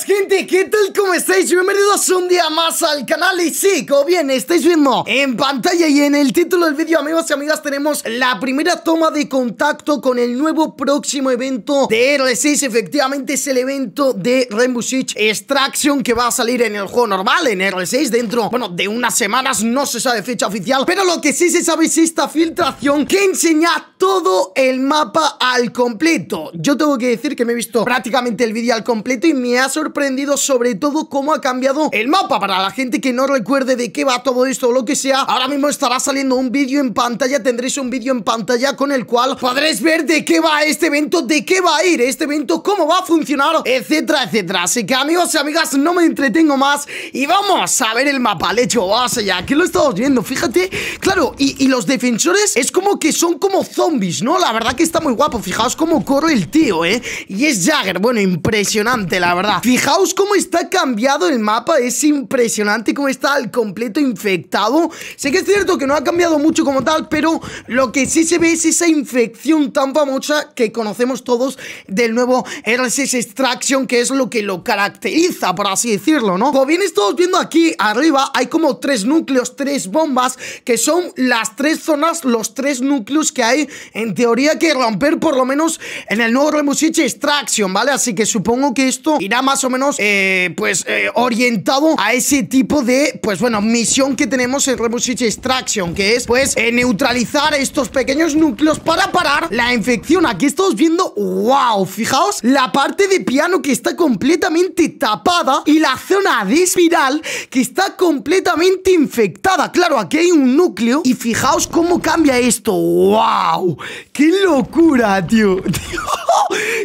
gente, ¿qué tal? ¿Cómo estáis? Bienvenidos un día más al canal y sí, como bien estáis viendo en pantalla y en el título del vídeo amigos y amigas tenemos la primera toma de contacto con el nuevo próximo evento de R6 efectivamente es el evento de Rainbow Six Extraction que va a salir en el juego normal en R6 dentro, bueno, de unas semanas no se sabe fecha oficial, pero lo que sí se sabe es esta filtración que enseña todo el mapa al completo. Yo tengo que decir que me he visto prácticamente el vídeo al completo y me ha sorprendido sobre todo cómo ha cambiado el mapa. Para la gente que no recuerde de qué va todo esto o lo que sea, ahora mismo estará saliendo un vídeo en pantalla, tendréis un vídeo en pantalla con el cual podréis ver de qué va este evento, de qué va a ir este evento, cómo va a funcionar, etcétera, etcétera. Así que amigos y amigas, no me entretengo más y vamos a ver el mapa. Le hecho, vamos ya. ¿Qué lo estamos viendo, fíjate. Claro, y los defensores es como que son como zombies ¿no? La verdad que está muy guapo. Fijaos cómo corre el tío, ¿eh? Y es Jagger. Bueno, impresionante, la verdad. Fijaos cómo está cambiado el mapa. Es impresionante cómo está al completo infectado. Sé que es cierto que no ha cambiado mucho como tal, pero lo que sí se ve es esa infección tan famosa que conocemos todos del nuevo RSS Extraction, que es lo que lo caracteriza, por así decirlo, ¿no? Como bien estamos viendo aquí arriba, hay como tres núcleos, tres bombas, que son las tres zonas, los tres núcleos que hay en teoría que romper por lo menos en el nuevo Rainbow Extraction, ¿vale? Así que supongo que esto irá más o menos, eh, pues, eh, orientado a ese tipo de, pues bueno, misión que tenemos en Rainbow Extraction, que es, pues, eh, neutralizar estos pequeños núcleos para parar la infección. Aquí estamos viendo, wow, fijaos, la parte de piano que está completamente tapada y la zona de espiral que está completamente infectada. Claro, aquí hay un núcleo y fijaos cómo cambia esto, wow. ¡Qué locura, tío!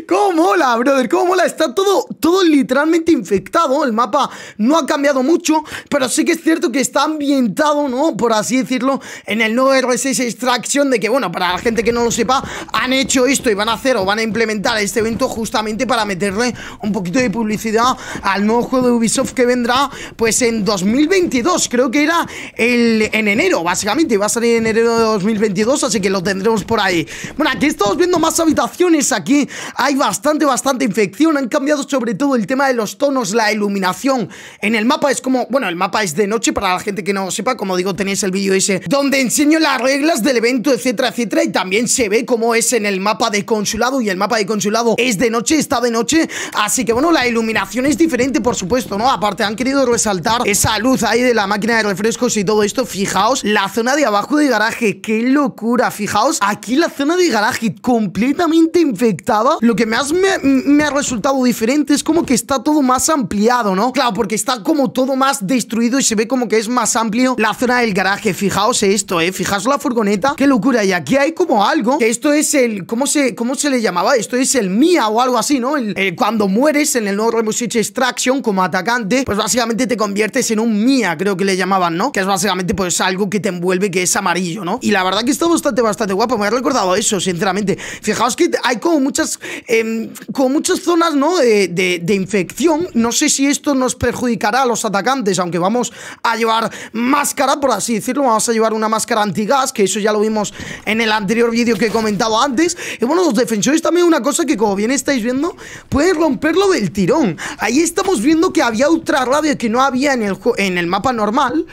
¿Cómo mola, brother? ¿Cómo mola? Está todo, todo literalmente infectado. El mapa no ha cambiado mucho, pero sí que es cierto que está ambientado, ¿no? Por así decirlo, en el nuevo R6 Extraction de que, bueno, para la gente que no lo sepa, han hecho esto y van a hacer o van a implementar este evento justamente para meterle un poquito de publicidad al nuevo juego de Ubisoft que vendrá, pues en 2022, creo que era en enero, básicamente, va a salir en enero de 2022, así que lo tendremos por ahí. Bueno, aquí estamos viendo más habitaciones, aquí hay bastante, bastante infección. Han cambiado sobre todo el tema de los tonos, la iluminación. En el mapa es como, bueno, el mapa es de noche para la gente que no sepa. Como digo, tenéis el vídeo ese donde enseño las reglas del evento, etcétera, etcétera. Y también se ve como es en el mapa de consulado. Y el mapa de consulado es de noche, está de noche. Así que bueno, la iluminación es diferente, por supuesto, ¿no? Aparte, han querido resaltar esa luz ahí de la máquina de refrescos y todo esto. Fijaos, la zona de abajo de garaje, qué locura. Fijaos, aquí la zona de garaje completamente infectada. Lo que me, ha resultado diferente es como que está todo más ampliado, ¿no? Claro, porque está como todo más destruido y se ve como que es más amplio la zona del garaje. Fijaos esto, ¿eh? Fijaos la furgoneta. ¡Qué locura! Y aquí hay como algo, que esto es el... ¿Cómo se, cómo se le llamaba? Esto es el MIA o algo así, ¿no? cuando mueres en el nuevo Rainbow Six Extraction como atacante, pues básicamente te conviertes en un MIA, creo que le llamaban, ¿no? Que es básicamente pues algo que te envuelve, que es amarillo, ¿no? Y la verdad que está bastante, bastante guapo. Me ha recordado eso, sinceramente. Fijaos que hay como muchas Em, con muchas zonas ¿no? De, de, infección. No sé si esto nos perjudicará a los atacantes, aunque vamos a llevar máscara, por así decirlo. Vamos a llevar una máscara antigas, que eso ya lo vimos en el anterior vídeo que he comentado antes. Y bueno, los defensores también una cosa que como bien estáis viendo, pueden romperlo del tirón. Ahí estamos viendo que había otra radio que no había en el, en el mapa normal.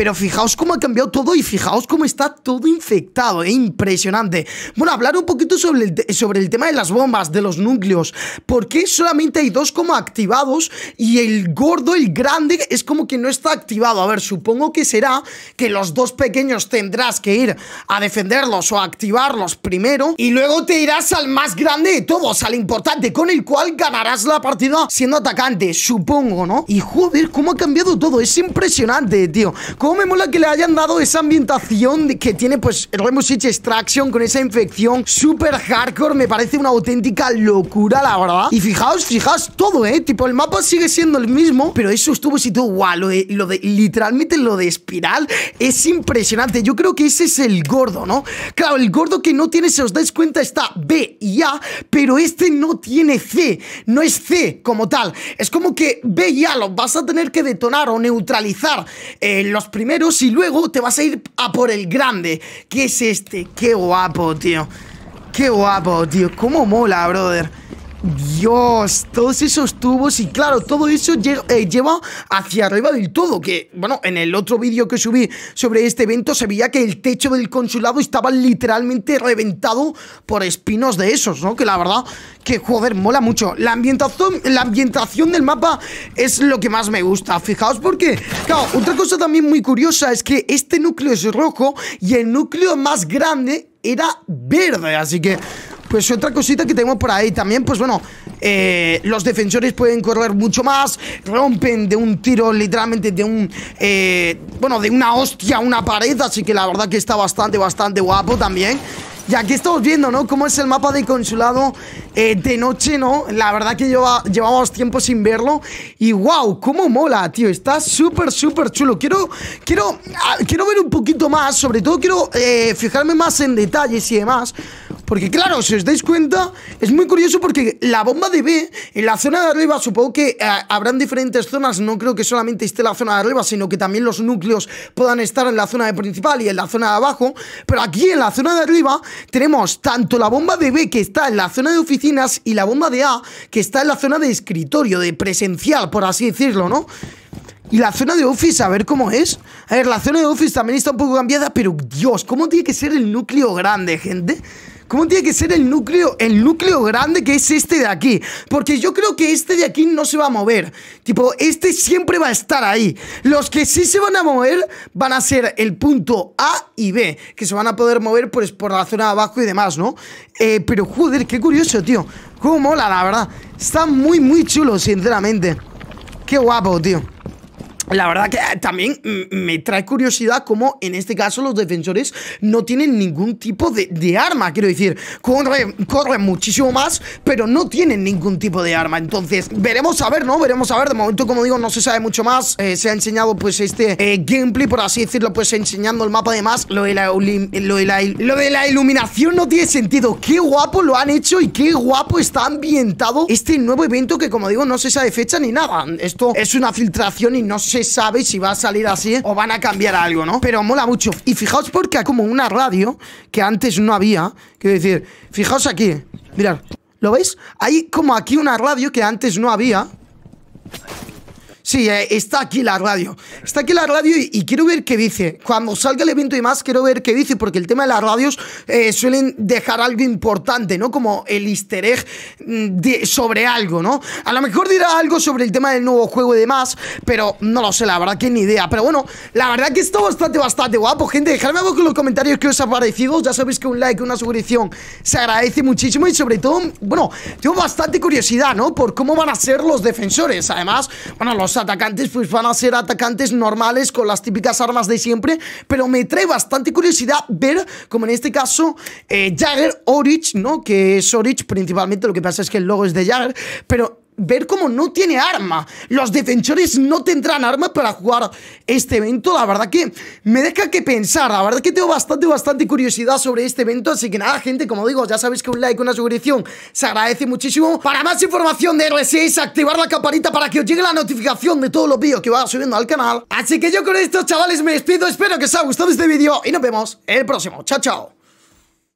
Pero fijaos cómo ha cambiado todo y fijaos cómo está todo infectado. Eh, impresionante. Bueno, hablar un poquito sobre el, sobre el tema de las bombas, de los núcleos. Porque solamente hay dos como activados y el gordo, el grande, es como que no está activado. A ver, supongo que será que los dos pequeños tendrás que ir a defenderlos o activarlos primero y luego te irás al más grande de todos, al importante, con el cual ganarás la partida siendo atacante, supongo, ¿no? Y joder, cómo ha cambiado todo. Es impresionante, tío me mola que le hayan dado esa ambientación que tiene pues Rainbow Extraction con esa infección super hardcore. Me parece una auténtica locura, la verdad. Y fijaos, fijaos todo, ¿eh? Tipo, el mapa sigue siendo el mismo, pero eso estuvo situado. ¡Guau! Wow, lo de, lo de, literalmente lo de espiral es impresionante. Yo creo que ese es el gordo, ¿no? Claro, el gordo que no tiene, si os dais cuenta, está B y A, pero este no tiene C. No es C como tal. Es como que B y A los vas a tener que detonar o neutralizar eh, los primeros primero y luego te vas a ir a por el grande, que es este. Qué guapo, tío. Qué guapo, tío. Cómo mola, brother. Dios, todos esos tubos y claro, todo eso eh, lleva, hacia arriba del todo, que bueno, en el otro vídeo que subí sobre este evento se veía que el techo del consulado estaba literalmente reventado por espinos de esos, ¿no? Que la verdad que joder, mola mucho. La ambientación, la ambientación del mapa es lo que más me gusta, fijaos porque, claro, otra cosa también muy curiosa es que este núcleo es rojo y el núcleo más grande era verde, así que pues otra cosita que tenemos por ahí también, pues bueno, eh, los defensores pueden correr mucho más, rompen de un tiro literalmente de un, eh, bueno, de una hostia una pared, así que la verdad que está bastante, bastante guapo también. Y aquí estamos viendo, ¿no? Cómo es el mapa de consulado eh, de noche, ¿no? La verdad que llevamos Llevamos tiempo sin verlo. Y wow, cómo mola, tío. Está súper, súper chulo. Quiero, quiero, ah, quiero ver un poquito más. Sobre todo quiero fijarme más en detalles y demás. Porque claro, si os dais cuenta, es muy curioso porque la bomba de B, en la zona de arriba, supongo que eh, habrán diferentes zonas, no creo que solamente esté la zona de arriba, sino que también los núcleos puedan estar en la zona de principal y en la zona de abajo, pero aquí en la zona de arriba tenemos tanto la bomba de B que está en la zona de oficinas y la bomba de A que está en la zona de escritorio, de presencial, por así decirlo, ¿no? Y la zona de office, a ver cómo es. A ver, la zona de office también está un poco cambiada, pero Dios, ¿cómo tiene que ser el núcleo grande, gente? ¿Cómo tiene que ser el núcleo, el núcleo grande que es este de aquí? Porque yo creo que este de aquí no se va a mover. Tipo, este siempre va a estar ahí. Los que sí se van a mover van a ser el punto A y B, que se van a poder mover pues por la zona de abajo y demás, ¿no? Eh, pero joder, qué curioso, tío. Cómo mola, la verdad. Está muy, muy chulo, sinceramente. Qué guapo, tío. La verdad que eh, también me trae curiosidad cómo en este caso los defensores no tienen ningún tipo de, arma. Quiero decir, corren, muchísimo más, pero no tienen ningún tipo de arma. Entonces, veremos a ver, ¿no? Veremos a ver. De momento, como digo, no se sabe mucho más. Eh, se ha enseñado, pues, este eh, gameplay, por así decirlo, pues enseñando el mapa. Además, de, la, lo, de la, lo de la iluminación no tiene sentido. Qué guapo lo han hecho y qué guapo está ambientado este nuevo evento que, como digo, no se sabe fecha ni nada. Esto es una filtración y no se sabe si va a salir así o van a cambiar algo, ¿no? Pero mola mucho. Y fijaos porque hay como una radio que antes no había. Quiero decir, fijaos aquí. Mirad, ¿lo veis? Hay como aquí una radio que antes no había. Sí, eh, está aquí la radio. Está aquí la radio y, quiero ver qué dice. Cuando salga el evento y más, quiero ver qué dice, porque el tema de las radios eh, suelen dejar algo importante, ¿no? Como el easter egg mm, sobre algo, ¿no? A lo mejor dirá algo sobre el tema del nuevo juego y demás, pero no lo sé, la verdad que ni idea. Pero bueno, la verdad que está bastante, bastante guapo, gente. Dejadme abajo en los comentarios que os ha parecido. Ya sabéis que un like, una suscripción se agradece muchísimo y sobre todo, bueno, tengo bastante curiosidad, ¿no? Por cómo van a ser los defensores. Además, bueno, los atacantes pues van a ser atacantes normales con las típicas armas de siempre, pero me trae bastante curiosidad ver como en este caso eh, Jagger Orich, ¿no? Que es Orich principalmente, lo que pasa es que el logo es de Jagger, pero ver cómo no tiene arma. Los defensores no tendrán arma para jugar este evento. La verdad que me deja que pensar. La verdad que tengo bastante, bastante curiosidad sobre este evento. Así que nada, gente, como digo, ya sabéis que un like, una suscripción se agradece muchísimo. Para más información de es activar la campanita para que os llegue la notificación de todos los vídeos que vaya subiendo al canal. Así que yo con esto, chavales, me despido. Espero que os haya gustado este vídeo y nos vemos en el próximo. Chao, chao.